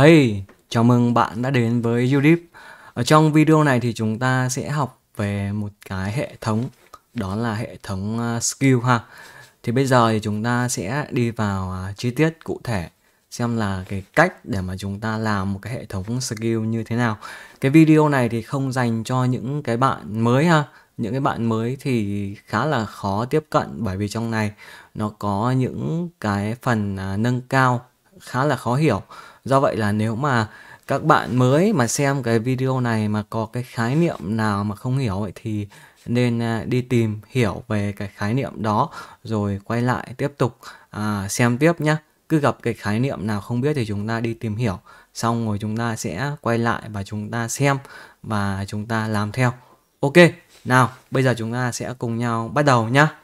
Hey, chào mừng bạn đã đến với Udip. Ở trong video này thì chúng ta sẽ học về một cái hệ thống, đó là hệ thống à, skill ha. Thì bây giờ thì chúng ta sẽ đi vào à, chi tiết cụ thể xem là cái cách để mà chúng ta làm một cái hệ thống skill như thế nào. Cái video này thì không dành cho những cái bạn mới ha. Những cái bạn mới thì khá là khó tiếp cận bởi vì trong này nó có những cái phần à, nâng cao khá là khó hiểu do vậy là nếu mà các bạn mới mà xem cái video này mà có cái khái niệm nào mà không hiểu ấy thì nên à, đi tìm hiểu về cái khái niệm đó rồi quay lại tiếp tục à, xem tiếp nhé cứ gặp cái khái niệm nào không biết thì chúng ta đi tìm hiểu xong rồi chúng ta sẽ quay lại và chúng ta xem và chúng ta làm theo ok nào bây giờ chúng ta sẽ cùng nhau bắt đầu nhé